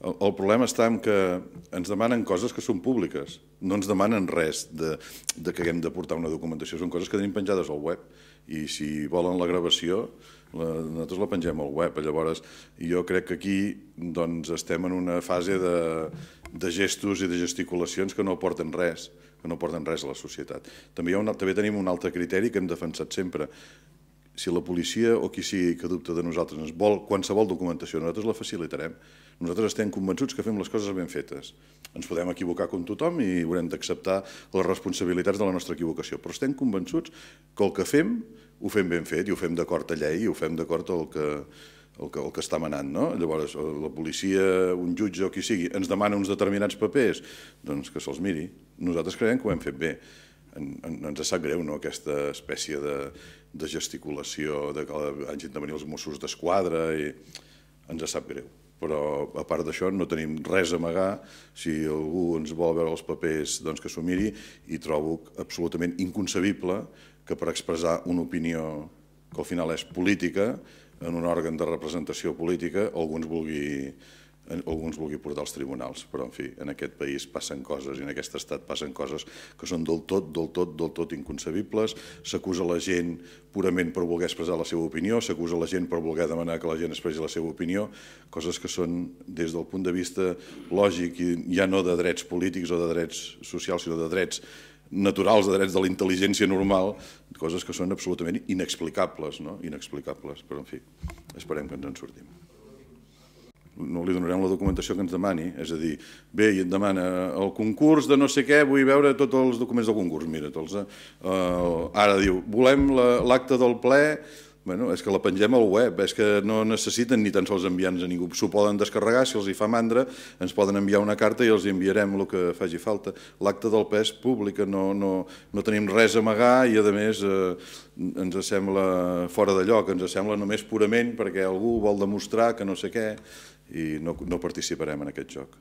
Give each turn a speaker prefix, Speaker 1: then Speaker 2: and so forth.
Speaker 1: El, problema està en que ens demanen coses que són públiques, no ens demanen res de, de que haguem de portar una documentació, són coses que tenim penjades al web i si volen la gravació la, nosaltres la pengem al web. Llavors, jo crec que aquí doncs, estem en una fase de, de gestos i de gesticulacions que no porten res, que no porten res a la societat. També, hi ha un, també tenim un altre criteri que hem defensat sempre, si la policia o qui sigui que dubta de nosaltres ens vol qualsevol documentació, nosaltres la facilitarem. Nosaltres estem convençuts que fem les coses ben fetes. Ens podem equivocar com tothom i haurem d'acceptar les responsabilitats de la nostra equivocació, però estem convençuts que el que fem ho fem ben fet i ho fem d'acord a llei i ho fem d'acord al que, el que, el que està manant. No? Llavors, la policia, un jutge o qui sigui, ens demana uns determinats papers, doncs que se'ls miri. Nosaltres creiem que ho hem fet bé ens sap greu no? aquesta espècie de, de gesticulació de que hagin de venir els Mossos d'Esquadra i ens sap greu. Però a part d'això no tenim res a amagar, si algú ens vol veure els papers doncs que s'ho miri i trobo absolutament inconcebible que per expressar una opinió que al final és política, en un òrgan de representació política, algú ens vulgui algú ens vulgui portar als tribunals, però en fi, en aquest país passen coses i en aquest estat passen coses que són del tot, del tot, del tot inconcebibles, s'acusa la gent purament per voler expressar la seva opinió, s'acusa la gent per voler demanar que la gent expressi la seva opinió, coses que són, des del punt de vista lògic, i ja no de drets polítics o de drets socials, sinó de drets naturals, de drets de la intel·ligència normal, coses que són absolutament inexplicables, no? inexplicables, però en fi, esperem que ens en sortim no li donarem la documentació que ens demani, és a dir, bé, i et demana el concurs de no sé què, vull veure tots els documents del concurs, mira, tots, eh, eh, ara diu, volem l'acte la, del ple, bueno, és que la pengem al web, és que no necessiten ni tan sols enviar-nos a ningú, s'ho poden descarregar, si els hi fa mandra, ens poden enviar una carta i els enviarem el que faci falta. L'acte del pes pública, no, no, no tenim res a amagar i, a més, eh, ens sembla fora de lloc, ens sembla només purament perquè algú vol demostrar que no sé què, i no, no participarem en aquest joc.